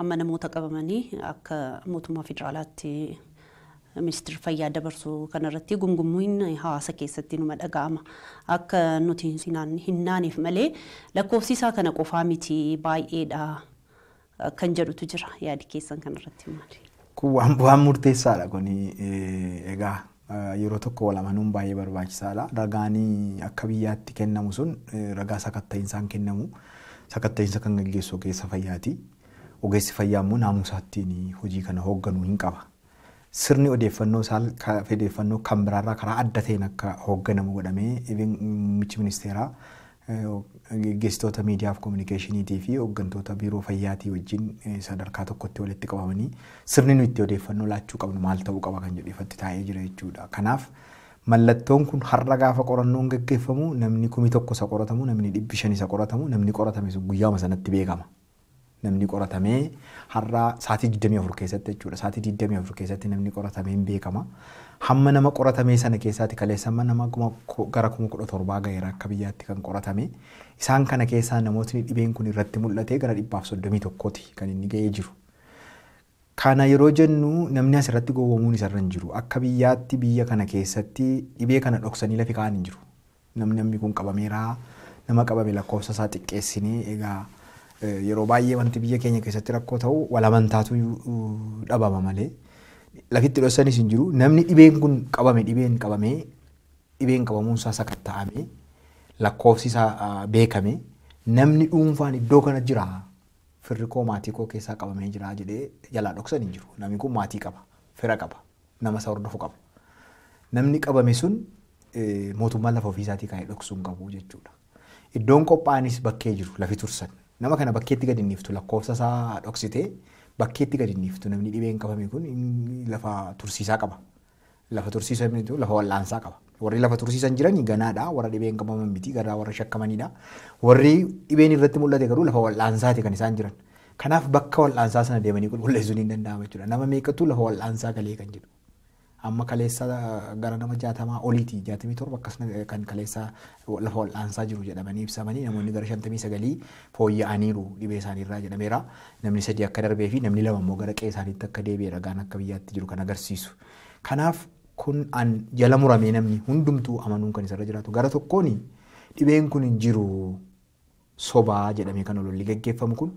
amma namoota qabamanii akka mootummaa federaalaatti ministeera fayyaa dabarsuu kanarratti gumgummiin hawaasa keessatti numa dhaga'ama. Akka nuti hin naaneef malee lakkoofsisaa kana qofaa miti baay'eedha kan jedhutu jira yaadi keessan kanarratti maali? Kun waan murteessaadha kunii egaa yeroo tokko walamanuun baay'ee barbaachisaadha. Ragaan akka biyyaatti kennamu sun ragaa sakatta'insaan kennamu sakatta'iinsa kan gaggessu keessa fayyaati. ogeessi fayyaa immoo naamusaattiin hojii kana hoogganuu hin qaba. Sirni odeeffannoo odeeffannoo kan biraarraa karaa adda ta'een akka hoogganamu godhamee muummichi ministeeraa gaggeessitoota eh, miidiyaaf kominikeeshiniitii fi hooggantoota biiroo fayyaatii wajjin eh, sadarkaa tokkotti walitti qabamanii sirni nuti odeeffannoo laachuu qabnu maal ta'uu qaba kan jedhu ifatti taa'ee jira jechuudha. Kanaaf mallattoon kun har'a gaafa qorannoon gaggeeffamu namni kumi tokko isa qoratamu namni dhibbi isa qoratamu namni qoratame guyyaama sanatti beekama. namni qoratame har'aa sa'aatii 24 keessatti jechuudha. Sa'aatii 24 keessatti namni qoratamee hin beekama. Hamma nama qoratame sana keessaatti kaleessama nama gara kuma kudha torbaa gaheera akka biyyaatti kan qoratame. Isaan kana keessaa namootni dhibeen kun irratti mul'atee gara dhibbaaf soddomii tokkooti kan inni ga'ee jiru. Kana yeroo jennu namni asirratti gowwomuun isarra hin jiru. Akka biyyaatti biyya kana keessatti dhibee kana dhoksanii lafi ka'an jiru. Namni namni kun qabameeraa nama qabame lakkoofsa isaa xiqqeessinee egaa yeroo baay'ee wanti biyya keenya keessatti rakkoo ta'u walamantaatu dhabama malee lafitti dhossanis hin jiru namni dhibeen kun qabame dhibeen qabamee dhibeen qabamuunsaa sakatta'amee lakkoofsi isaa beekame namni dhuunfaan iddoo kana jiraa firri koo maatii koo keessaa qabamee jiraa jedhee jalaa dhoksan hin jiru namni kun maatii qaba fira qaba nama isaa hordofu qaba namni qabame sun mootummaa lafa ofiisaatii kaa'ee dhoksuun qabu jechuudha iddoon qophaa'anis bakkee jiru lafi tursan Nama kana bakkeetti gadi inniiftu lakkoofsa isaa dhoksitee bakkeetti gadi inniiftu namni dhibeen qabame kun lafa tursiisaa qaba. Lafa tursiisaa lafa wal'aansaa qaba. Warri lafa tursiisan jiran ganaadha. Warra dhibeen qabaman miti warra shakkamanidha. Warri dhibeen irratti mul'ate garuu lafa wal'aansaati kan isaan jiran. Kanaaf bakka wal'aansaa sana deemanii qulqulleessuun hin danda'amu jechuudha. Nama meeqatu lafa wal'aansaa galee kan jedhu. amma kaleessa eh, gara nama jaatamaa oliiti jaatamii torba akkasumas eh, kan kaleessa lafa wal'aansaa jiru jedhamanii ibsamanii namoonni gara shantamii sagalii fooyya'aniiru dhibee isaaniirraa jedhameera. Namni sadii akka darbee fi namni lama immoo gara qe'ee akka deebi'e ragaan akka biyyaatti jiru kan agarsiisu. Kanaaf kun an jala muramee namni hundumtuu amanuun kan isarra jiraatu gara tokkoon dhibeen kun hin jiru sobaa jedhamee kan ol ololli gaggeeffamu kun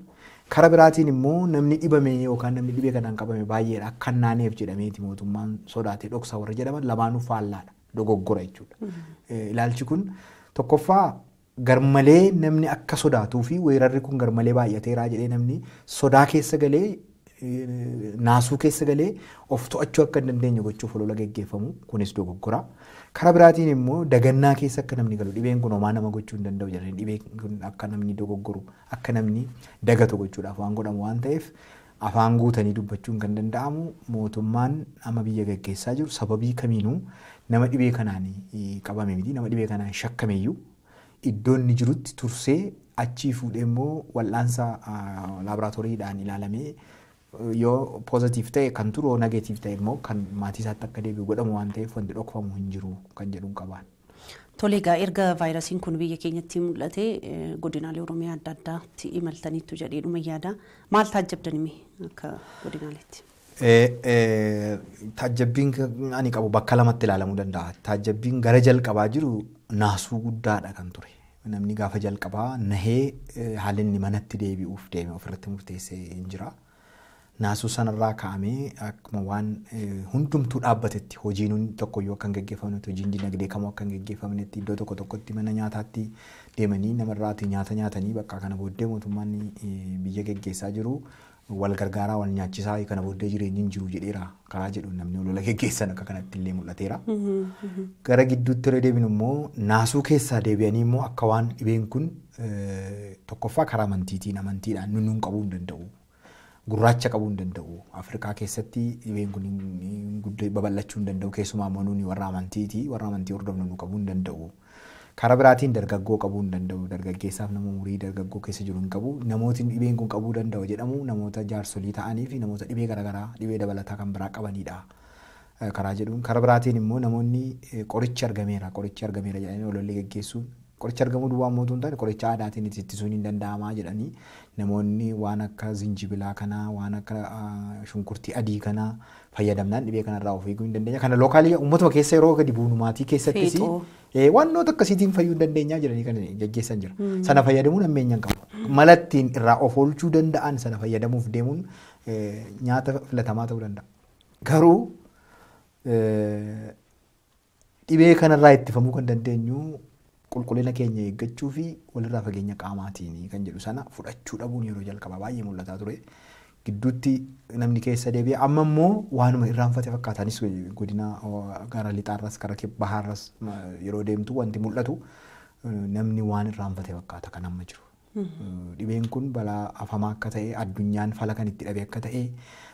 Kara biraatiin immoo namni dhibame yookaan namni dhibee kanaan qabame baay'eedha. Akka naaneef jedhameeti mootummaan sodaate dhoksaa warra jedhama. lamaanuu faallaadha. Dogoggora jechuudha. Mm-hmm. Eh, ilaalchi kun tokkoffaa garmalee namni akka sodaatuu fi weerarri kun garmalee baay'ateeraa jedhee namni sodaa keessa galee naasuu keessa galee of to'achuu akka hin dandeenye gochuuf olola geggeeffamu kunis dogoggora. Karaa biraatiin immoo dagannaa keessa akka namni galu dhibeen kun homaa nama gochuu hin danda'u jedhanii dhibeen kun akka namni dogoggoru akka namni dagatu gochuudhaaf waan godhamu waan ta'eef afaan guutanii dubbachuun kan danda'amu mootummaan amma biyya gaggeessaa jiru sababii kaminuu nama dhibee kanaan qabame miti nama dhibee kanaan shakkameeyyuu iddoo inni jirutti tursee achii fuudhee immoo wal'aansa laaboraatooriidhaan ilaalamee yoo poozitiif ta'e kan turoo yoo nageetiif ta'e immoo kan maatii isaatti akka deebi'u godhamu waan ta'eef wanti dhokfamu hin jiru kan jedhuun qaban. Toleegaa erga vaayirasiin kun biyya keenyatti mul'ate eh, godinaalee Oromiyaa adda addaatti imaltaniitu jedhee dhuma yaada. Maal taajjabdanii akka godinaaleetti? Eh, eh, taajjabbiin ani qabu bakka lamatti ilaalamuu danda'a. Taajjabbiin gara jalqabaa jiru naasuu guddaadha kan ture. Namni gaafa jalqabaa nahee haalinni manatti deebi'uuf deeme ofirratti murteessee hin jira. naasuu sanarraa kaa'amee akkuma waan eh, hundumtuu dhaabbatetti hojiin tokkoyyuu akka hin gaggeeffamnetti hojiin dinagdee kamuu akka hin gaggeeffamnetti iddoo tokko tokkotti mana nyaataatti deemanii namarraatii nyaata nyaatanii bakka kana booddee mootummaan eh, biyya gaggeessaa jiru wal gargaaraa wal nyaachisaa kana booddee jireenyiin jiru jedheera karaa jedhu namni olola geggeessan akka kanatti illee mul'ateera. Mm-hmm, mm-hmm. Gara gidduutti yeroo deebinu immoo naasuu keessaa deebi'anii immoo akka waan dhibeen kun eh, tokkoffaa karaa amantiitiin amantiidhaan nuun qabu hin danda'u. gurraacha qabuu hin danda'u. Afrikaa keessatti dhibeen kun babal'achuu hin danda'u. Keessumaa manuun warra amantiiti. Warra amantii hordofnu qabuu hin danda'u. Karaa biraatiin dargaggoo qabuu hin danda'u. Dargaggeessaaf nama umurii dargaggoo keessa jiru hin qabu. Namooti dhibeen kun qabuu danda'u jedhamu namoota jaarsolii ta'anii fi namoota dhibee garaagaraa dhibee dabalataa kan biraa qabanidha. Karaa jedhuun karaa biraatiin immoo namoonni eh, qorichi argameera qorichi argameera jedhanii olollee gaggeessuun qoricha argamuu duwwaa mootuu hin qoricha aadaatiin ittisuun hin danda'amaa jedhanii namoonni waan akka zinjibilaa kanaa waan akka shunkurtii adii kanaa fayyadamnaan dhibee kanarraa of eeguu hin dandeenya. Kana lookaalii uummatuma keessa yeroo gadi buunummaatii keessattis wantoota akkasiitiin fayyuu hin dandeenyaa jiranii kan geggeessan jira. Hmm. Sana fayyadamuun ammeenyaan qabu. Malattiin irraa of oolchuu danda'an sana fayyadamuuf deemuun nyaata filatamaa ta'uu danda'a. Garuu dhibee kanarraa ittifamuu kan dandeenyu qulqullina keenya eeggachuu fi walirraa fageenya qaamaatiin kan jedhu sana fudhachuu dhabuun yeroo jalqabaa baay'ee mul'ataa ture. Gidduutti namni keessa deebi'ee amma immoo waanuma irraanfate fakkaatanis godina uh, gara lixaarras gara irraas yeroo deemtu wanti mul'atu uh, namni waan irraanfate fakkaata kan amma jiru. Mm-hmm. Uh, dhibeen kun balaa afamaa akka ta'e addunyaan fala kan itti dhabe akka ta'e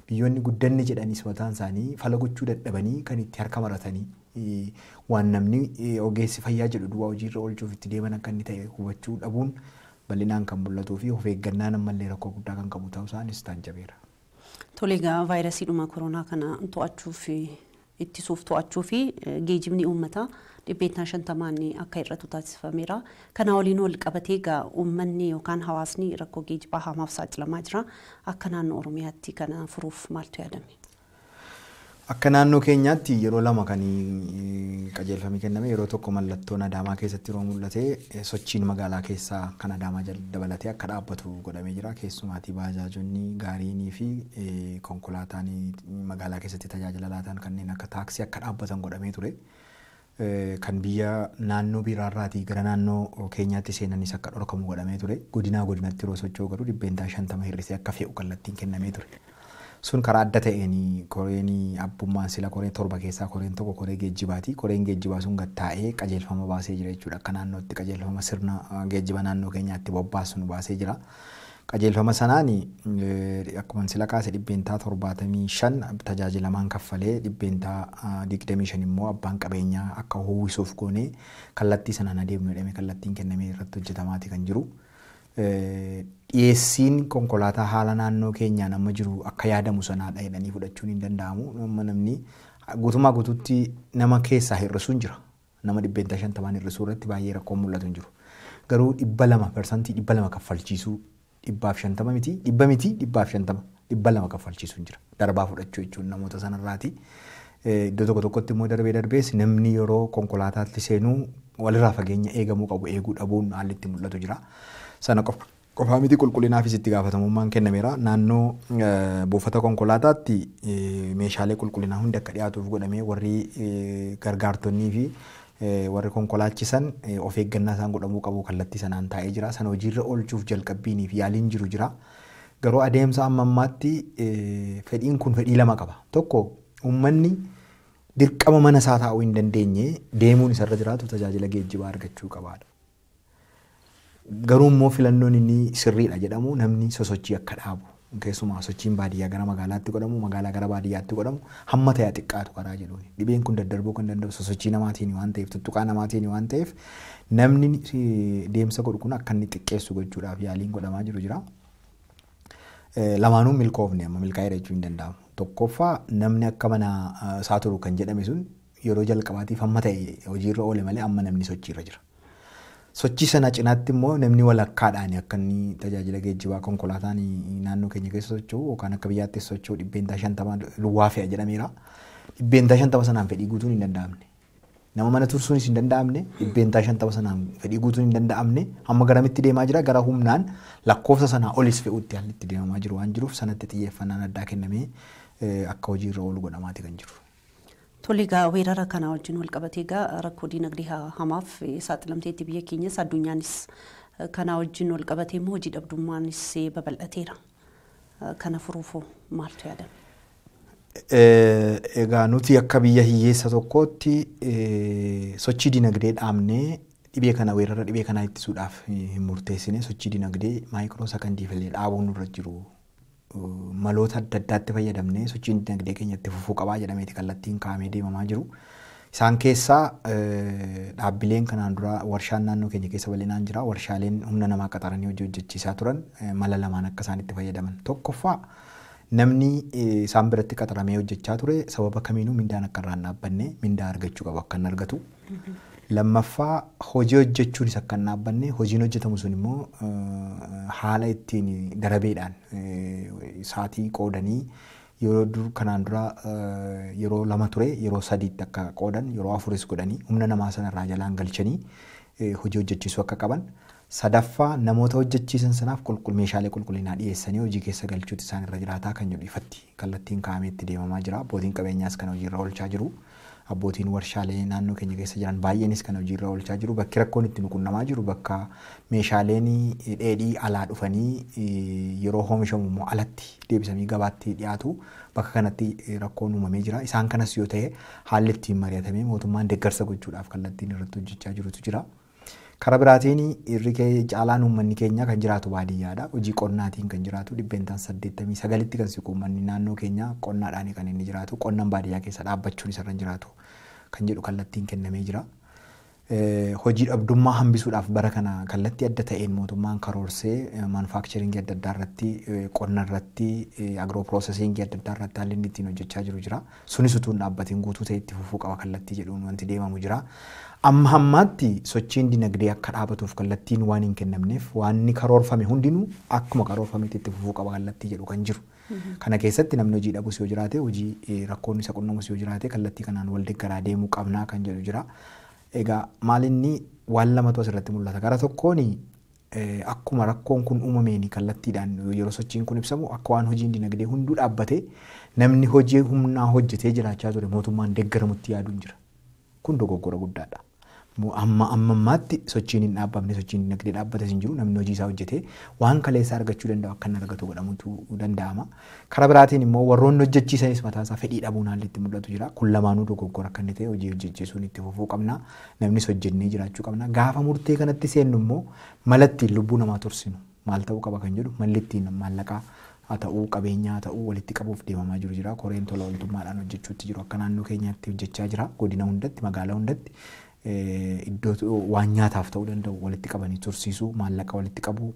biyyoonni guddanne jedhanis mataan isaanii fala gochuu dadhabanii kan itti harka maratanii waan namni eh, ogeessi fayyaa jedhu duwwaa hojiirra oolchuuf itti deeman akka inni ta'e hubachuu dhabuun bal'inaan kan mul'atuu fi of eeggannaan ammallee rakkoo guddaa kan qabu ta'uu isaanis taanjabeera. Toleegaa vaayirasiidhuma koronaa kana to'achuuf ittisuuf to'achuu fi eh, geejjibni uummata dhibbeettaa shantamaan akka irratti taasifameera. Kana waliin wal qabatee egaa uummanni yookaan hawaasni rakkoo geejjibaa hamaaf saaxilamaa jira. Akka naannoo Oromiyaatti kana furuuf maaltu yaadame? Akka naannoo keenyaatti yeroo lama kan qajeelfamee kenname yeroo tokko mallattoon Adaamaa keessatti yeroo mul'ate eh, sochiin magaalaa keessaa kan Adaamaa dabalatee akka dhaabbatu godhamee jira. Keessumaatii baajaajonni, gaariinii fi eh, konkolaataan eh, magaalaa keessatti tajaajila laatan kanneen akka taaksii akka dhaabbatan godhamee ture. Kan biyya naannoo biraarraatii gara naannoo keenyaatti seenanis akka dhorkamu godhamee ture. Godinaa godinatti yeroo socho'u garuu dhibbeentaa shantama hir'isee akka fe'u kallattiin kennamee ture. sun karaa adda ta'een koreen abbummaan sila koreen torba keessaa koreen tokko koree geejibaati. Koreen geejibaa sun gattaa'ee qajeelfama baasee jira Akka naannootti qajeelfama sirna geejiba naannoo keenyaatti bobbaasu baasee jira. Qajeelfama sanaan akkuma sila kaase dhibbeentaa torbaatamii shan tajaajilamaan kaffalee dhibbeentaa digdamii shan immoo abbaan qabeenyaa akka hoo'isuuf goonee kallattii sanaan adeemnu jedhamee kallattiin kennamee irratti hojjetamaati kan jiru. dhiyeessiin konkolaataa haala naannoo keenyaan amma jiru akka yaadamu sanaadha jedhanii fudhachuun hin danda'amu. Amma namni guutumaa guutuutti nama keessaa hir'isuun jira. Nama dhibbeenta shantamaan hir'isuu irratti baay'ee rakkoon mul'atu hin jiru. Garuu dhibba lama parsantii dhibba lama kaffalchiisuu dhibbaaf shantama miti dhibba miti dhibbaaf shantama dhibba lama kaffalchiisuu hin jira. Darbaa fudhachuu jechuun namoota sanarraati. Eh, iddoo tokko tokkotti immoo darbee darbees namni yeroo konkolaataatti seenuu walirraa fageenya eegamuu qabu eeguu dhabuun haalli itti mul'atu jira. Sana qofa. qofaa miti qulqullinaafis itti gaafatamummaan kennameera. Naannoo eh, buufata konkolaataatti eh, meeshaalee qulqullinaa hundi akka dhiyaatuuf godhamee warri eh, gargaartonnii fi warri konkolaachisan of eeggannaa isaan godhamuu qabu kallattii sanaan taa'ee jiraa Sana hojiirra olchuuf jalqabbiinii fi yaaliin jiru jiraa Garuu adeemsa amma ammaatti fedhiin kun fedhii lama qaba. Tokko ummanni dirqama mana isaa taa'uu hin dandeenye deemuun isarra jiraatu tajaajila geejjibaa argachuu qabaadha. Garuu immoo filannoon inni sirriidha jedhamu namni sosochii akka dhaabu. Keessumaa sochiin baadiyyaa gara magaalaatti godhamu, magaalaa gara baadiyyaatti godhamu hamma ta'e xiqqaatu karaa jedhu. Dhibeen kun daddarbuu kan danda'u sosochii namaatiin waan ta'eef, tuttuqaa namaatiin waan ta'eef namni deemsa godhu kun akka inni xiqqeessu gochuudhaaf yaaliin godhamaa jiru jira. Eh, lamaanuu milkoofne amma milkaa'eera jechuun hin danda'amu. Tokkoffaa namni akka mana eh, isaa turu kan jedhame sun yeroo jalqabaatiif hamma ta'e hojiirra oole malee amma namni sochiirra jira. sochii sana cinaatti immoo namni walakkaadhaan akka inni tajaajila geejjibaa konkolaataan naannoo keenya keessa socho'u yookaan akka biyyaatti socho'u dhibbeentaa shantamaa duwwaa fe'a jedhameera. Dhibbeentaa shantama sanaan fedhii guutuun hin danda'amne. Nama mana tursuunis hin danda'amne dhibbeentaa shantama sanaan fedhii guutuun hin danda'amne hamma garamitti deemaa jira gara humnaan lakkoofsa sanaa olis fe'uutti haalli itti deemamaa jiru waan jiruuf sanatti xiyyeeffannaan addaa kennamee eh, akka hojii irra oolu godhamaati kan jiru. Tole egaa weerara kanaa wajjin wal qabatee egaa rakkoo dinagdee hamaaf saaxilamteetti biyya keenyas addunyaanis kanaa wajjin wal qabatee immoo hojii dhabdummaanis babal'ateera. Kana furuufoo maaltu yaadama? Egaa nuti akka biyya hiyyeessa tokkootti sochii dinagdee dhaabnee dhibee kana weerara dhibee kanaa ittisuudhaaf hin murteessine sochii dinagdee maayikiroo sakandiifilee dhaabuun nurra jiru maloota adda addaatti fayyadamnee sochiin dinagdee itti fufuu qabaa jedhameeti kallattii kaa'amee deemamaa jiru. Isaan keessaa eh, dhaabbileen kanaan duraa warshaan naannoo keenya keessa bal'inaan jira. Warshaaleen humna namaa qaxaranii hojii hojjechiisaa turan eh, mala lamaan akka isaanitti fayyadaman. Tokkoffaa namni eh, isaan biratti qaxaramee hojjechaa ture sababa kamiinuu mindaan akka irraan dhaabbanne mindaa argachuu qabu akka hin argatu. Lammaffaa hojii hojjechuunis akka hin dhaabbanne hojiin hojjetamu sun immoo eh, haala ittiin darabeedhaan eh, sa'atii qoodanii yeroo dur kanaan dura eh, yeroo lama ture yeroo sadiitti akka qoodan yeroo afuris godhanii humna namaa sana irraa jalaan galchanii hojii hojjechiisuu akka qaban sadaffaa namoota hojjechiisan sanaaf meeshaalee qulqullinaa dhiyeessanii hojii keessa galchuuti isaan irra jiraataa kan jedhu ifatti kallattiin kaameetti deemamaa jiraa. abbootiin qabeenyaas kan hojiirra oolchaa jiru. abbootiin warshaalee naannoo keenya keessa jiran baay'eenis kan hojiirra oolchaa jiru bakki rakkoon itti nuqunnamaa jiru bakka meeshaaleen eh, dheedhii alaa dhufanii eh, yeroo oomishamu immoo alatti deebisamii gabaatti dhiyaatu bakka kanatti eh, rakkoon uumamee jira isaan kanas yoo ta'e haalli ittiin mari'atamee mootummaan deeggarsa gochuudhaaf kallattiin irratti hojjechaa jirutu jira. kara biraatiin irri caalaan uummanni keenya kan jiraatu baadiyyaadha. Hojii qonnaatiin kan jiraatu dhibbeentaan taan saddeettamii sagalitti kan siqu uummanni naannoo keenya qonnaadhaan kan inni jiraatu qonnaan baadiyyaa keessa dhaabbachuun isarra jiraatu kan jedhu kallattiin kennamee jira. Eh, hojii dhabdummaa hambisuudhaaf bara kana kallatti adda ta'een mootummaan karoorsee eh, maanfaakcharingii adda addaa irratti eh, qonna irratti agroo pirooseesingii adda addaa irratti haalli inni ittiin hojjechaa jiru jira. Sunis utuun dhaabbatiin guutuu ta'e itti fufuu qaba kallattii jedhuun wanti deemamu jira. Amma hammaatti sochiin dinagdee akka dhaabatuuf kallattiin waan hin kennamneef waanni karoorfame hundinuu akkuma karoorfametti itti fufuu qaba kallattii jedhu kan jiru. Mm-hmm. Kana keessatti namni hojii dhabus yoo jiraate hojii rakkoon isa qunnamus yoo jiraate kallattii Egaa maalinni waan lamatu asirratti mul'ata. Karaa tokkoon eh, akkuma rakkoon kun uumameen kallattiidhaan yeroo sochiin kun ibsamu akka waan hojiin dinagdee hunduu dhaabbatee namni hojii humnaa hojjetee jiraachaa ture mootummaan deeggaramutti yaaduun jira. Kun dogoggora guddaadha. amma ammaatti sochiin hin dhaabbamne sochiin dinagdee dhaabbates jiru namni hojii isaa hojjetee waan kaleessaa argachuu danda'u akka inni argatu godhamuutu danda'ama. Karaa biraatiin immoo warroonni hojjechiisanis isaa fedhii dhabuu mul'atu jira. Kun lamaanuu dogoggora akka inni ta'e hojii itti fufuu jiraachuu Gaafa murtee kanatti malatti lubbuu namaa tursinu maal ta'uu qaba kan jedhu malli ittiin maallaqaa haa ta'uu qabeenyaa haa ta'uu walitti qabuuf deemamaa jiru jira. Koreen jiru akka godina hundatti magaalaa hundatti. iddoo waan nyaataaf ta'uu danda'u walitti qabanii tursiisuu maallaqa walitti qabuu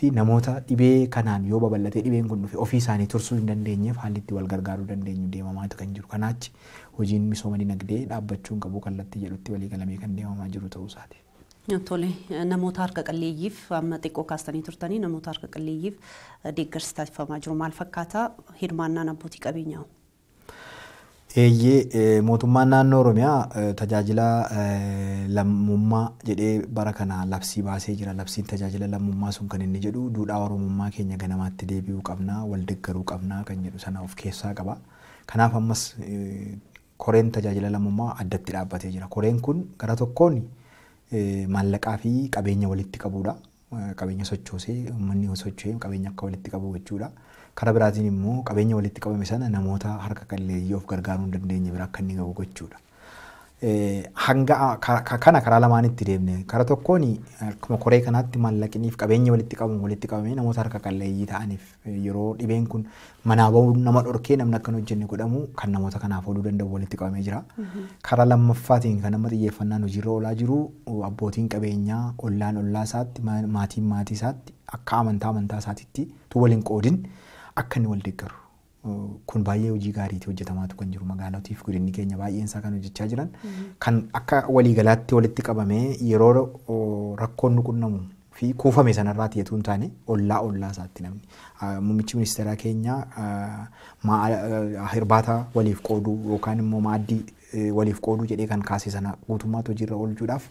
fi namoota dhibee kanaan yoo babal'atee dhibeen kun dhufe ofii isaanii tursuu hin dandeenyeef haalli itti wal gargaaruu dandeenyu deemamaa kan jiru kanaachi hojiin misoomanii dinagdee dhaabbachuun qabu kallattii jedhutti waliigalamee kan deemamaa jiru ta'uu isaati. Tole namoota harka qalleeyyiif amma xiqqoo kaastanii turtanii namoota harka qalleeyyiif deeggarsi taasifamaa jiru maal fakkaata hirmaannaan abbootii qabeenyaa? Eeyyee eh, mootummaan naannoo Oromiyaa eh, tajaajila eh, lammummaa jedhee bara kana labsii baasee jira. Labsiin tajaajila lammummaa sun kan inni jedhu duudhaa Oromummaa keenya ganamaatti deebi'uu qabnaa, wal deeggaruu qabnaa kan jedhu sana of keessaa qaba. Kanaaf ammas koreen tajaajila lammummaa addatti dhaabbatee jira. Koreen kun gara tokkoon maallaqaa fi qabeenya walitti qabudha. Qabeenya sochoosee, uummanni socho'ee qabeenya akka walitti qabu jechuudha. karaa biraatiin immoo qabeenya walitti qabame sana namoota harka qalleeyyii of gargaaruu hin dandeenye bira akka inni gahu gochuudha. Hanga kana karaa lamaan itti deemne karaa tokkoon akkuma koree kanaatti maallaqniif qabeenya walitti qabamu walitti qabamee namoota harka qalleeyyii ta'aniif yeroo dhibeen kun manaa ba'uun nama dhorkee namni akkan hojjenne godhamu kan namoota kanaaf ooluu danda'u walitti qabamee jiraa. Mm-hmm. Karaa lammaffaatiin kan amma xiyyeeffannaan hojiirra oolaa jiru abbootiin qabeenyaa ollaan ollaa isaatti maatiin maatii akka amantaa amantaa isaatitti waliin akka inni wal deeggaru. Kun baay'ee hojii gaariitii hojjetamaatu kan jiru magaalatiif godinni keenya baay'een isaa kan hojjechaa jiran mm-hmm. kan akka waliigalaatti walitti qabamee yeroo rakkoon nuqunnamu fi kuufame sanarraa tiyetuu hin taane ollaa ollaa isaatti namni. Muummichi ministeeraa keenya hirbaata waliif qooduu yookaan immoo maaddii waliif qooduu jedhee kan kaase sanaa guutummaatti hojiirra oolchuudhaaf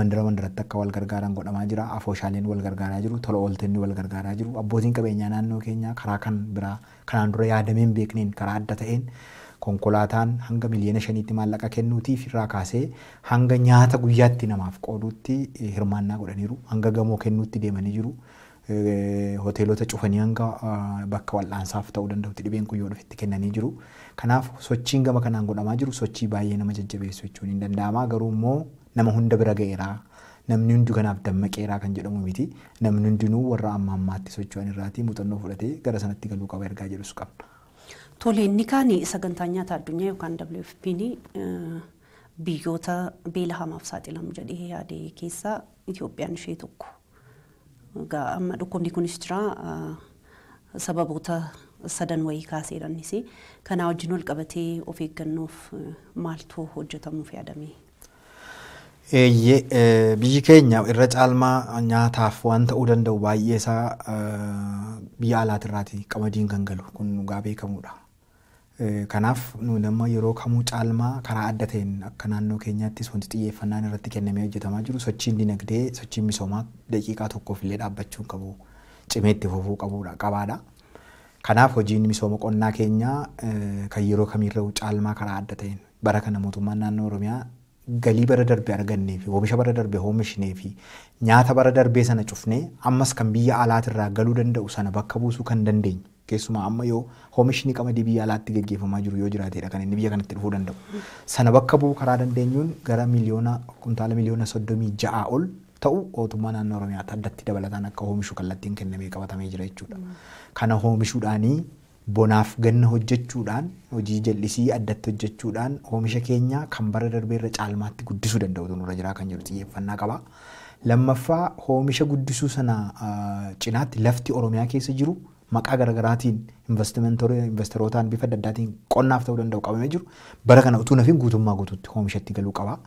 mandara mandaratti akka wal godhamaa jira. Afooshaaleen wal jiru. Tola ooltonni wal jiru. Abbootiin qabeenyaa naannoo keenyaa karaa kan biraa kanaan dura yaadameen beekneen karaa adda ta'een. konkolaataan hanga miliyoona shaniitti maallaqa kennuutiif irraa kaasee hanga nyaata guyyaatti namaaf qoodutti eh, hirmaannaa godhaniiru hanga gamoo kennuutti deemanii jiru. Eh, hoteelota cufanii hanga ah, bakka wal'aansaaf ta'uu danda'utti dhibeen kun yoo dhufetti kennanii jiru. Kanaaf sochiin gama kanaan godhamaa jiru sochii baay'ee nama jajjabeessu jechuun hin danda'ama garuu immoo nama hunda bira ga'eera. namni hundi kanaaf dammaqeeraa kan jedhamu miti namni hundinuu warra amma ammaatti socho'an irraatii muuxannoo fudhatee gara sanatti galuu qaba ergaa jedhus qabna. Tole, inni kaani sagantaa nyaata addunyaa yookaan WFP'n biyyoota beela hamaaf saaxilamu jedhee yaade keessaa Itiyoophiyaan ishee tokko. Egaa amma dhukkubni kunis jiraa sababoota sadan wayii kaaseedhanis kanaa wajjin wal qabatee of eeggannoof maaltu hojjetamuuf yaadame? Eeyyee biyyi keenya irra caalmaa nyaataaf waan ta'uu danda'u baay'ee isaa biyya alaatirraati qamadiin kan galu kun nugaa beekamudha. Eh, kanaaf nama yeroo kamuu caalmaa karaa adda ta'een akka naannoo keenyaattis wanti xiyyeeffannaan irratti kennamee hojjetamaa jiru sochiin dinagdee sochiin misoomaa daqiiqaa tokkoof illee dhaabbachuu qabu cimee itti fufuu qabuudha qabaadha. Kanaaf hojiin misooma qonnaa keenyaa eh, kan yeroo kamiirra caalmaa karaa adda ta'een bara kana mootummaan naannoo Oromiyaa galii bara darbee argannee fi oomisha bara darbee oomishnee fi nyaata bara darbee sana cufnee ammas kan biyya alaatirraa galuu danda'u sana bakka buusuu kan dandeenyu keessumaa amma yoo oomishni qamadii biyya alaatti gaggeeffamaa jiru yoo jiraatedha kan inni biyya kanatti dhufuu danda'u. Sana bakka bu'u karaa dandeenyuun gara miliyoona kumtaala miliyoona soddomii ja'a ol ta'u ootummaa naannoo Oromiyaatti addatti dabalataan akka oomishu kallattiin kennamee qabatamee jira jechuudha. Kana oomishuudhaanii bonaaf ganna hojjechuudhaan hojii jallisii addatti hojjechuudhaan oomisha keenya kan bara darbeerra caalmaatti guddisuu danda'u nurra jiraa kan jedhu xiyyeeffannaa qaba. Lammaffaa oomisha guddisuu maqaa garagaraatiin investimentorootaan bifa adda addaatiin qonnaaf ta'uu danda'u qabamee jiru bara kana utuu nafiin guutummaa guututti oomishatti galuu qaba.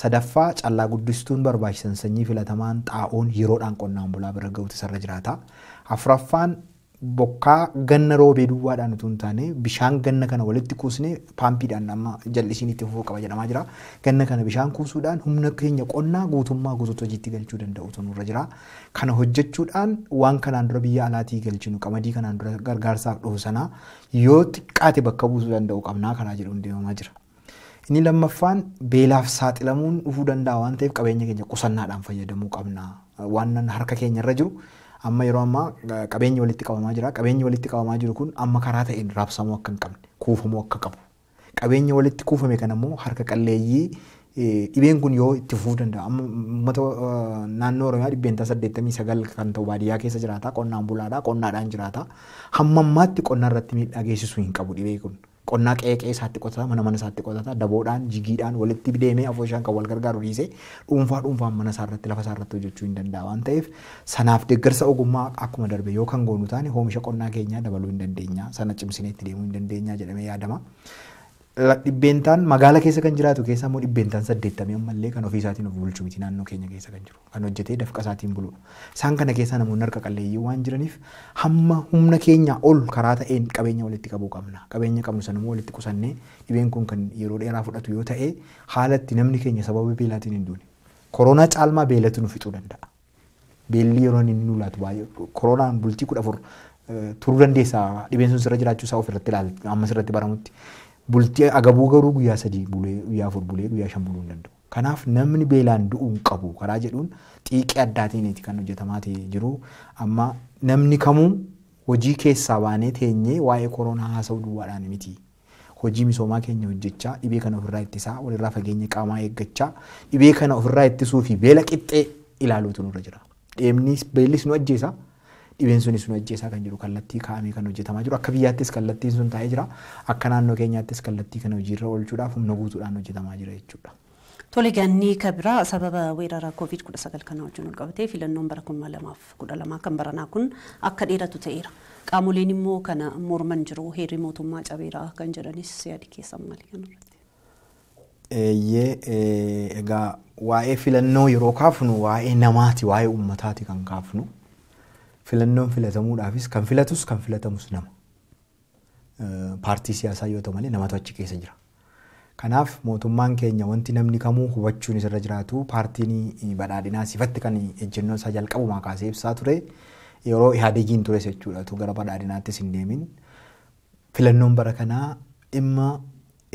Sadaffaa callaa guddistuun barbaachisan sanyii filatamaan xaa'uun yeroodhaan qonnaan bulaa bira gahuutu sarara jiraata. Afuraffaan bokkaa ganna roobee duwwaadhaan utuu hin taane bishaan ganna kana walitti kuusnee paampiidhaan amma jallisiin itti fufuu qaba jedhamaa jira. Ganna kana bishaan kuusuudhaan humna keenya qonnaa guutummaa guutuutti hojiitti galchuu danda'utu irra jira. Kana hojjechuudhaan waan kanaan dura biyya alaatii galchinu qamadii kanaan dura gargaarsaaf dhufu sanaa yoo xiqqaate bakka buusuu danda'u qabnaa kanaa jedhuun deemamaa jira. Inni lammaffaan beelaaf saaxilamuun dhufuu danda'a waan ta'eef qabeenya keenya qusannaadhaan fayyadamuu qabna harka keenya irra jiru. amma yeroo ammaa eh, qabeenyi walitti qabamaa jira. Qabeenyi walitti qabamaa jiru kun amma karaa ta'een raabsamuu akka hin qabne kuufamuu akka qabu. Qabeenya walitti kuufame kan harka qalleeyyii eh, dhibeen kun yoo itti fuu danda'a. Amma eh, naannoo Oromiyaa dhibbeen saddeettamii sagal kan ta'u baadiyyaa keessa jiraata. Qonnaan bulaadha. Qonnaadhaan jiraata. Hamma ammaatti qonna irratti miidhaa geessisuu hin qabu dhibee kun. qonnaa qeeqee isaatti qotata mana mana isaatti qotata daboodhaan jigiidhaan walitti deemee afoo ishaan kan wal gargaaru dhiisee dhuunfaa dhuunfaan mana irratti lafa isaarratti hojjechuu hin danda'a waan ta'eef sanaaf deeggarsa ogummaa akkuma darbe yoo kan goonu taane oomisha qonnaa keenyaa dabaluu hin dandeenya sana cimsinee itti deemuu hin dandeenya jedhamee yaadama. dhibbeentaan magaala keessa kan jiraatu keessaa immoo dhibbeentaan saddeettamii illee kan ofii isaatiin of bulchu miti naannoo keenya keessa kan jiru kan hojjetee dafqa isaatiin buludha. Isaan kana keessaa namoonni harka qalleeyyii waan jiraniif hamma humna keenya ol karaa ta'een qabeenya walitti qabuu qabna. Qabeenya qabnu sanammoo walitti qusannee dhibeen kun kan yeroo dheeraa fudhatu yoo ta'e haalatti namni keenya sababa beelaatiin hin duune. Koronaa caalmaa beelatu nu fixuu danda'a. Beelli yeroo inni nu laatu baay'ee koronaan bultii kudha afur eh, turuu dandeessa bultii agabuu garuu guyyaa sadii bulee guyyaa afur bulee guyyaa shan buluu hin danda'u. Kanaaf namni beelaan du'u hin qabu karaa jedhuun xiiqii addaatiiniiti kan hojjetamaa ta'e jiru amma namni kamuu hojii keessaa baanee teenyee waa'ee koronaa haasa'u duwwaadhaan miti. hojii misoomaa keenya hojjechaa dhibee kana ofirraa ittisaa walirraa fageenya qaamaa eeggachaa dhibee kana ofirraa ittisuu fi beela qixxee ilaaluutu nurra jira. Dheemnis beellis nu ajjeesa. dhibeen sun ajjeesaa kan jiru kallattii kaa'amee kan hojjetamaa jiru akka biyyaattis kallattiin sun taa'ee jira akka naannoo keenyaattis kallattii kana hojiirra oolchuudhaaf humna guutuudhaan hojjetamaa jira jechuudha. Tole ganni kabiraa sababa weerara koovid kudha sagal kana wajjin wal filannoon bara kuma lamaaf kudha lamaa kan baranaa kun akka dheeratu ta'eera. Qaamoleen immoo kana morman jiru heerii mootummaa cabeeraa kan jedhanis yaadi keessan maali kan irratti? Eeyyee egaa waa'ee filannoo yeroo kaafnu waa'ee namaati waa'ee uummataati kan kaafnu. filannoon filatamuudhaafis kan filatus kan filatamus nama. Paartii siyaasaa yoo ta'u malee namatu achi keessa jira. Kanaaf mootummaan keenya wanti namni kamuu hubachuun irra jiraatu paartiin badhaadhinaa sifatti kan ejjennoo isaa jalqabumaa kaasee ibsaa ture yeroo ihaadegiin tures jechuudha. Tu gara badhaadhinaattis hin deemin. Filannoon bara kanaa dhimma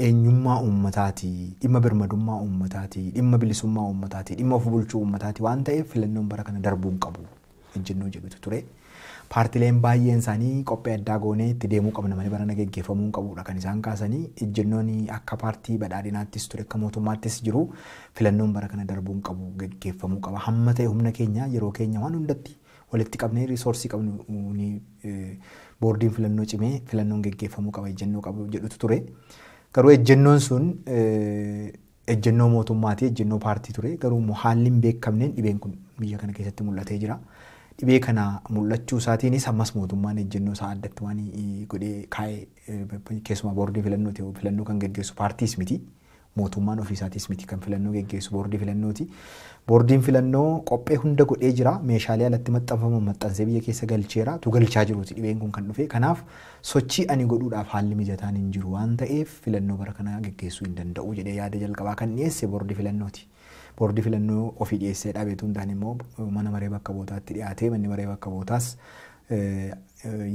eenyummaa uummataati, dhimma birmadummaa uummataati, dhimma bilisummaa uummataati, dhimma of bulchuu uummataati waan ta'eef filannoon bara kana darbuu hin qabu. Finfinnuu jedhutu ture. Paartileen baay'een isaanii qophii addaa goonee itti deemuu qabna malee barana geggeeffamuu qabudha kan isaan kaasanii. Ejjennoon akka paartii badhaadhinaattis ture akka mootummaattis jiru filannoon bara kana darbuun qabu geggeeffamuu qaba. Hamma ta'e humna keenya yeroo keenya waan hundatti walitti qabnee riisoorsii qabnu e, boordiin filannoo cimee filannoon geggeeffamuu qaba ejjennoo qabu jedhutu ture. Garuu ejjennoon sun e, ejjennoo mootummaati ejjennoo paartii ture garuu haalli hin beekamneen dhibeen kun biyya kana keessatti mul'atee jira. dhibee kana mul'achuu isaatiin ammas mootummaan ejjennoo isaa addatti waan godhee kaa'ee eh, keessumaa boordii filannoo filannoo kan geggeessu paartiis miti. mootummaan ofiisaatis kan filannoo geggeessu boordii filannooti. Boordiin filannoo qophee hunda godhee jira. Meeshaalee alatti maxxanfama maxxansee biyya keessa galcheera. Tu galchaa jiruuti dhibeen kun kan dhufee. Kanaaf sochii ani godhuudhaaf haalli mijataan hin jiru waan ta'eef filannoo bara kanaa geggeessuu hin danda'u jedhee yaada jalqabaa kan dhiyeesse boordii filannooti. boordi filannoo ofii dhiyeessee dhabe hundaan immoo eh, mana maree bakka bootaatti dhiyaate manni baree bakka bootaas eh,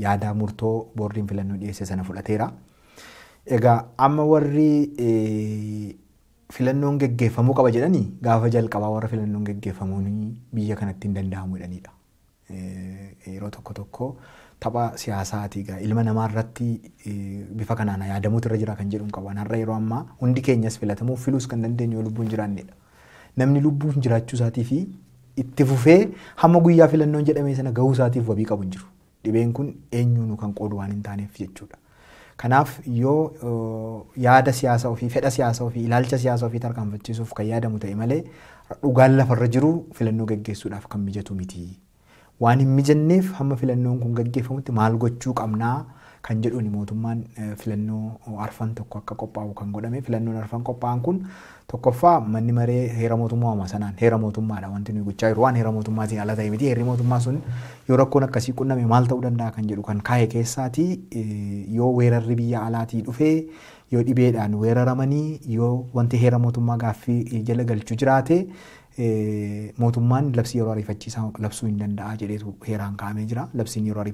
yaadaa murtoo boordiin filannoo dhiyeesse sana fudhateera. Egaa amma warri eh, filannoon geggeeffamuu qaba jedhanii gaafa jalqabaa warra filannoon geggeeffamuun biyya kanatti hin danda'amu jedhanidha. Yeroo tokko tokko tapha siyaasaatii ilma namaa irratti bifa kanaan yaadamuutu irra jiraa kan jedhu qaban har'a yeroo ammaa hundi keenyas filatamuu filuus kan dandeenyu lubbuun jiraannedha. namni lubbuuf jiraachuu isaatii fi itti fufee hamma guyyaa filannoon jedamee sana gahuu isaatiif wabii qabu hin jiru. Dhibeen kun eenyuun kan qoodu waan hin taaneef jechuudha. Kanaaf yoo uh, yaada siyaasa ofii, fedha siyaasa ofii, ilaalcha siyaasa ofii tarkaanfachiisuuf kan yaadamu ta'e malee dhugaan lafarra jiru filannoo gaggeessuudhaaf kan mijatu miti. Waan hin mijanneef hamma filannoon kun gaggeeffamutti maal gochuu qabnaa? kan jedhuun mootummaan eh, filannoo arfan tokko akka qophaa'u kan godhame filannoon arfan qophaa'an kun tokkoffaa manni maree heera mootummaa sanaan heera mootummaadha wanti jiru waan heera mootummaatiin ala ta'e miti heerri mootummaa sun yoo rakkoon akkasii qunname maal ta'uu danda'a kan jedhu kan kaa'e keessaati eh, yoo weerarri biyya alaatii dhufee yoo dhibeedhaan weeraramanii yoo wanti heera mootummaa gaaffii jala galchuu jiraate eh, mootummaan labsii yeroo ariifachiisaa labsuu hin danda'a heeraan labsiin yeroo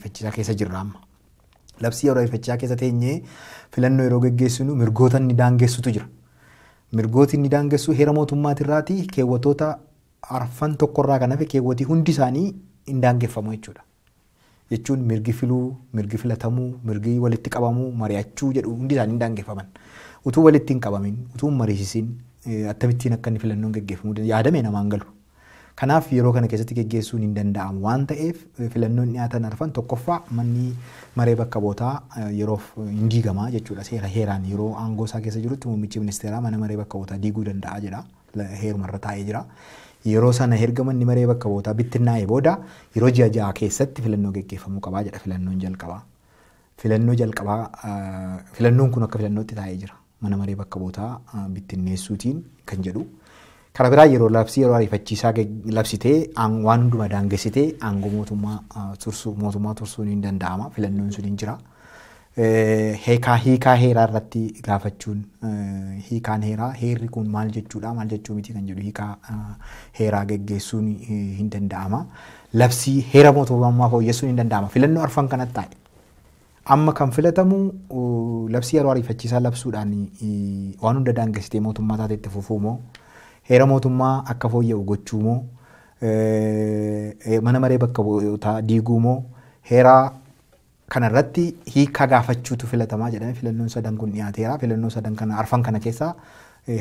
labsii yeroo ifachaa keessa teenyee filannoo yeroo geggeessinu mirgoota inni daangessutu jira. Mirgooti inni daangessu heera mootummaatirraati keewwatoota arfan tokkorraa kan hafe keewwatii hundi isaanii hin daangeffamu jechuudha. Jechuun mirgi filuu, mirgi filatamuu, mirgi walitti qabamuu, mari'achuu jedhu hundi isaanii Utuu walitti hin qabamin, utuu hin mariisisin eh, akkamittiin akka inni filannoon yaadame namaan galu. Kanaaf yeroo kana keessatti geggeessuun hin danda'amu waan ta'eef filannoon dhiyaatan arfan tokkoffaa manni maree bakka bootaa eh, yeroof hin diigamaa jechuudha seera heeraan yeroo aangoo isaa keessa jirutti muummichi ministeeraa mana maree bakka bootaa diiguu danda'a jedha heerumarra taa'ee jira. Yeroo sana erga manni maree bakka bootaa bittinnaa'ee booda yeroo ji'a ja'a keessatti filannoo geggeeffamuu qabaa jedha filannoon jalqabaa. Filannoo jalqabaa eh, filannoon kun akka filannootti taa'ee jira mana maree bakka bootaa eh, bittinneessuutiin kan jedhu. Karaa biraa yeroo labsii yeroo ariifachiisaa labsitee waan hundumaa daangessitee aangoo mootummaa tursuu mootummaa tursuu ni danda'ama filannoon sun hin jira. Heekaa hiikaa heeraa irratti gaafachuun hiikaan heeraa heerri kun maal jechuudha maal jechuu miti kan jedhu hiikaa heeraa geggeessuun hin danda'ama. Labsii heera mootummaa fooyyessuun hin danda'ama filannoo arfan kanatti taa'e. Amma kan filatamu labsii yeroo ariifachiisaa labsuudhaan waan hunda daangessitee mootummaa taatee itti fufuu moo? heera mootummaa akka fooyya'u gochuu moo mana maree bakka bu'ootaa diiguu moo heera kanarratti hiika gaafachuutu filatamaa jedhame filannoon sadan kun dhiyaateera filannoo sadan kana arfan kana keessaa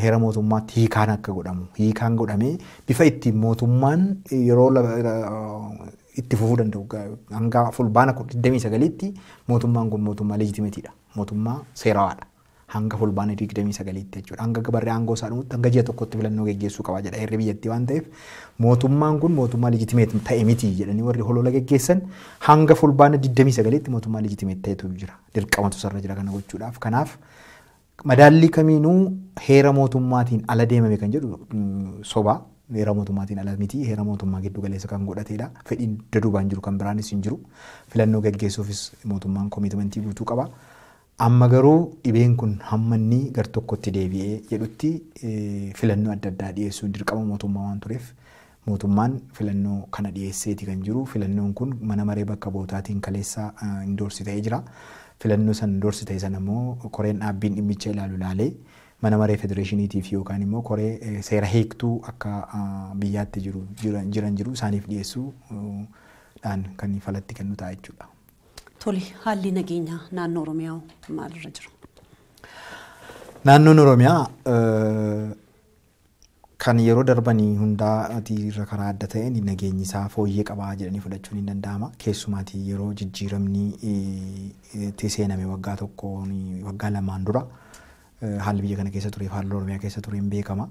heera mootummaatti hiikaan akka godhamu hiikaan godhamee bifa ittiin mootummaan yeroo itti fufuu danda'u hanga fulbaana 29tti mootummaan kun mootummaa seerawaa mootummaa hanga fulbaana 29 tti jechuudha. Hanga gabarree aangoo isaa dhumutti hanga ji'a tokkotti filannoo geggeessuu qaba jedha heerri waan mootummaan kun mootummaa lijitimeet ta'e miti jedhanii warri holola geggeessan hanga fulbaanii 29 tti mootummaa lijitimeet ta'etu jira. Dirqamatu irra jira kana gochuudhaaf. Kanaaf madaalli kamiinuu heera mootummaatiin ala deemame kan jedhu mm, sobaa. heera mootummaatiin ala miti heera mootummaa giddu galeessa kan godhatedha. Fedhiin dadubaan jiru kan biraanis hin jiru. Filannoo gaggeessuufis mootummaan guutuu qaba. Amma garuu dhibeen kun hammanii gar tokkotti deebi'ee jedhutti e, filannoo adda addaa dhiyeessuun dirqama mootummaa waan tureef mootummaan filannoo kana dhiyeesseeti kan jiru. Filannoon kun mana maree bakka bootaatiin kaleessaa e, indoorsi ta'ee jira. Filannoo sana indoorsi ta'e sana immoo koreen dhaabbiin dhimmicha ilaalu ilaalee mana maree federeeshiniitiif yookaan immoo koree e, seera hiiktuu akka biyyaatti jiran jiru isaaniif dhiyeessuu dhaan kan falatti kennu ta'a jechuudha. Tole haalli nageenyaa naannoo Oromiyaa irra jira? Naannoon Oromiyaa kan yeroo darbanii hundaa irra karaa adda ta'een nageenyi fooyyee qabaa jedhanii fudhachuun ni danda'ama. Keessumaatii yeroo jijjiiramni itti seename waggaa tokkoon waggaa lamaan dura haalli biyya kana keessa turee fi haalli Oromiyaa keessa tureen beekama.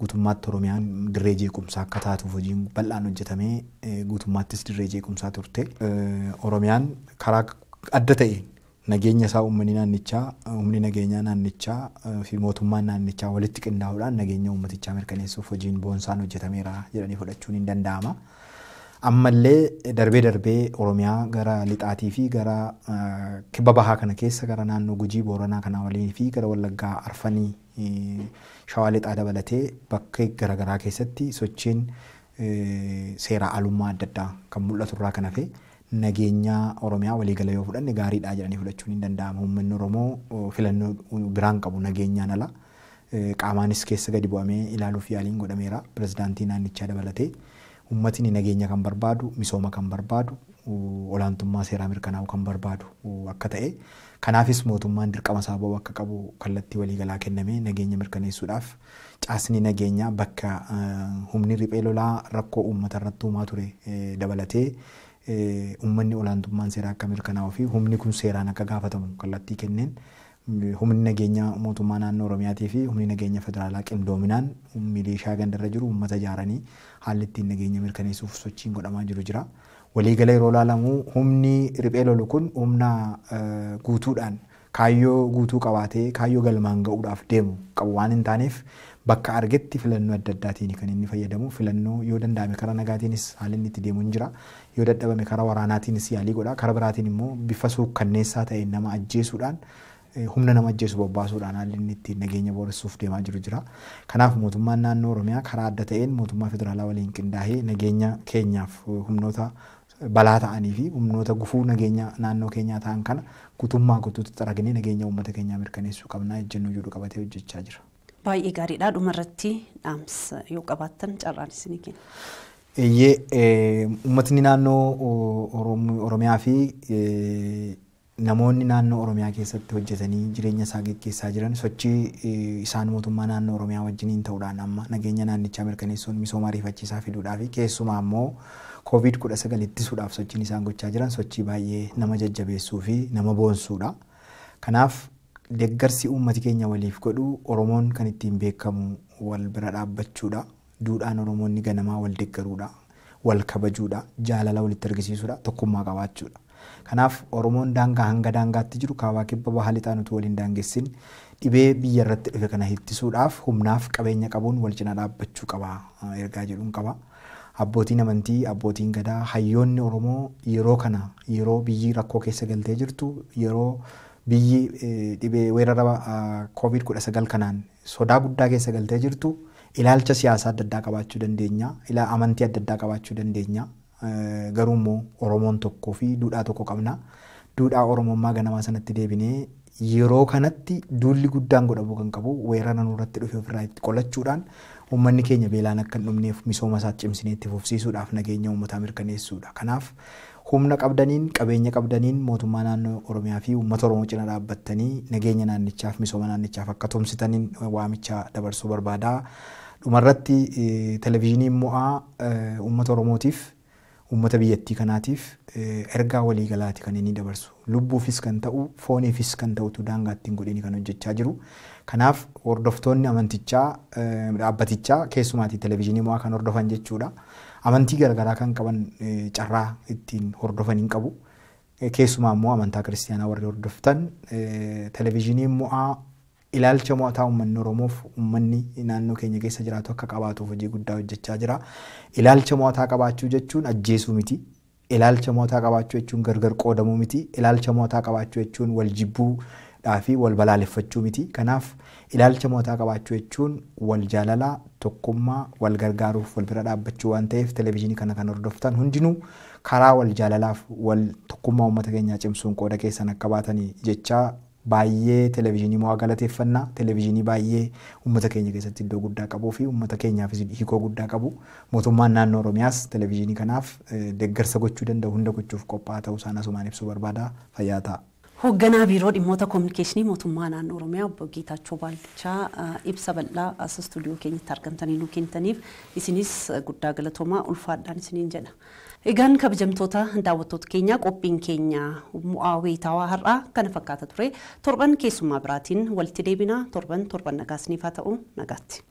guutummaatti Oromiyaan diree jeequmsaa akka taatuuf hojiin bal'aan hojjetamee eh, guutummaattis diree jeequmsaa turte. Eh, Oromiyaan karaa adda ta'e nageenya isaa uummanni naannichaa, uumni nageenyaa naannichaa eh, fi mootummaan naannichaa walitti qindaa'uudhaan nageenya uummatichaa mirkaneessuuf hojiin boonsaan hojjetameera jedhanii fudhachuun hin danda'ama. ammallee darbee darbee Oromiyaa gara lixaatii fi gara kibba bahaa kana keessa gara naannoo Gujii Booranaa kanaa walii fi gara Wallaggaa Arfanii shawaa lixaa dabalatee bakkee garaa keessatti sochiin seera alummaa adda addaa kan mul'atu irraa kana hafe. nageenyaa Oromiyaa waliigala yoo fudhanne gaariidha jedhanii fudhachuun hin danda'amu. Uummanni Oromoo filannoo biraan qabu nageenyaan ala qaamaanis keessa gadi bu'amee ilaaluuf yaaliin godhameera. Pirezidaantii naannichaa dabalatee Uummatni nageenya kan barbaadu, misooma kan barbaadu, olaantummaa seeraa mirkanaa'u kan barbaadu akka ta'e kanaafis mootummaan dirqama isaa akka qabu kallattii waliigalaa kenname nageenya mirkaneessuudhaaf caasni nageenyaa bakka eh, humni ripee lolaa rakkoo uummata irratti uumaa ture eh, dabalatee eh, ummanni olaantummaan seeraa akka mirkanaa'uu fi humni kun seeraan akka gaafatamu kallattii kenneen humni nageenyaa mootummaa naannoo Oromiyaatii fi humni nageenya federaalaa qindoominaan milishaa gandarra jiru uummata jaaranii haalli ittiin nageenya mirkaneessuuf sochiin godhamaa jiru jira. Waliigala yeroo laalamuu humni riphee kun humna eh, guutuudhaan kaayyoo guutuu qabaatee kaayyoo galmaan ga'uudhaaf deemu qabu waan hin taaneef bakka argetti filannoo adda addaatiin kan inni fayyadamu filannoo yoo danda'ame karaa nagaatiinis haalli itti deemu hin jira yoo dadhabame karaa waraanaatiinis yaalii godha karaa biraatiin immoo bifa suukkanneessaa ta'een nama Eh, humna nama ajjeesu bobbaasuudhaan haalli itti nageenya boorsuuf deemaa jiru jira. Kanaaf mootummaan naannoo Oromiyaa karaa adda ta'een mootummaa federaalaa waliin qindaa'ee nageenya keenyaaf eh, humnoota balaa ta'anii fi humnoota gufuu nageenya naannoo keenyaa ta'an kana gutummaa guutuutti xaraginee nageenya uummata keenyaa mirkaneessuu qabnaa ejjennuu jedhu qabatee hojjechaa jira. Baay'ee gaariidha. Dhumarratti dhaamsa eh, yoo uummatni naannoo Oromiyaa fi namoonni naannoo Oromiyaa keessatti hojjetanii jireenya isaa geggeessaa jiran sochii e, isaan mootummaa naannoo Oromiyaa wajjin ta'uudhaan amma nageenya naannichaa mirkaneessuun misooma ariifachiisaa fiduudhaa fi keessumaa immoo koovid kudha sagal sochiin isaan gochaa jiran sochii baay'ee nama jajjabeessuu fi nama boonsuudha. Kanaaf deeggarsi uummati keenya waliif godhu Oromoon kan ittiin beekamu wal bira dhaabbachuudha. Duudhaan Oromoonni ganamaa wal deeggaruudha. Wal kabajuudha. Jaalala walitti argisiisuudha. Tokkummaa qabaachuudha. Kanaaf Oromoon daanga hanga daangaatti jiru kaabaa kibba bahaa lixaan utuu waliin daangessin dhibee biyya irratti dhufe kana hittisuudhaaf humnaaf qabeenya qabuun wal cina dhaabbachuu qaba uh, ergaa jedhuun Abbootiin amantii, abbootiin gadaa, hayyoonni Oromoo yeroo kana yeroo biyyi rakkoo keessa galtee jirtu yeroo biyyi e, dhibee weerara uh, covid kudha sagal kanaan sodaa guddaa keessa galtee jirtu ilaalcha siyaasaa adda addaa qabaachuu dandeenya. Amantii adda addaa qabaachuu dandeenya. Eh, garuu immoo Oromoon tokkoo fi duudhaa tokko qabna. Duudhaa Oromummaa ganamaa sanatti deebinee yeroo kanatti duulli guddaan godhamu kan qabu weerara nurratti dhufe ofirraa itti qolachuudhaan uummanni keenya beelaan akka hin dhumneef misooma isaa cimsinee fufsiisuudhaaf nageenya uummataa mirkaneessuudha. Kanaaf humna qabdaniin qabeenya qabdaniin mootummaa naannoo Oromiyaa fi uummata Oromoo cina dhaabbattanii nageenya naannichaaf misooma naannichaaf akka tumsitaniin eh, waamichaa dabarsuu barbaada. Dhumarratti eh, televezyiiniin mo'aa uummata Oromootiif uummata biyyattii kanaatiif eh, ergaa waliigalaati kan inni dabarsu. Lubbuufis kan ta'u, fooniifis kan ta'utu daangaattiin godhanii kan hojjechaa jiru. Kanaaf hordoftoonni amantichaa, eh, dhaabbatichaa keessumaatii televezyiinii mo'aa kan hordofan jechuudha. Amantii gargaraa kan qaban eh, carraa ittiin hordofan hin qabu. Keessumaa amantaa kiristaanaa warri hordoftan televezyiiniin mo'aa ilaalcha mo'ataa uummanni Oromoof uummanni naannoo keenya keessa jiraatu akka qabaatuuf hojii guddaa hojjechaa jira. Ilaalcha qabaachuu jechuun ajjeesuu miti. Ilaalcha mo'ataa qabaachuu jechuun gargar qoodamuu miti. Ilaalcha qabaachuu jechuun wal jibbuudhaa fi wal balaaleffachuu miti. Kanaaf ilaalcha mo'ataa qabaachuu jechuun wal tokkummaa, wal gargaaruuf wal bira dhaabbachuu waan ta'eef televezyiinii kana kan hordoftan hundinuu karaa wal jaalalaaf wal tokkummaa uummata keenyaa cimsuun qooda keessan akka baatan jechaa baay'ee televizhinii mo'aa galateeffannaa televezyiinii baay'ee uummata keenya keessatti iddoo guddaa qabuu fi uummata keenyaafis hiikoo guddaa qabu mootummaan naannoo oromiyaas televezyiinii kanaaf eh, deeggarsa gochuu danda'u hunda gochuuf qopaa ta'uu isaan asumaan ibsuu barbaada fayyaa ta'a. hogganaa biiroo dhimmoota kominikeeshinii mootummaa naannoo Oromiyaa obbo Geetaachoo baalchaa eh, ibsa bal'aa as istuudiyoo keenyatti argamtanii nuu isinis eh, guddaa galatomaa ulfaadhaan isiniin jedha. Egaan kabajamtoota daawwattoota keenyaa qophiin keenya mu'aa weetaawaa har'aa kana fakkaata ture torban keessumaa biraatiin walitti deebina torban torban nagaasniif haa ta'u nagaatti.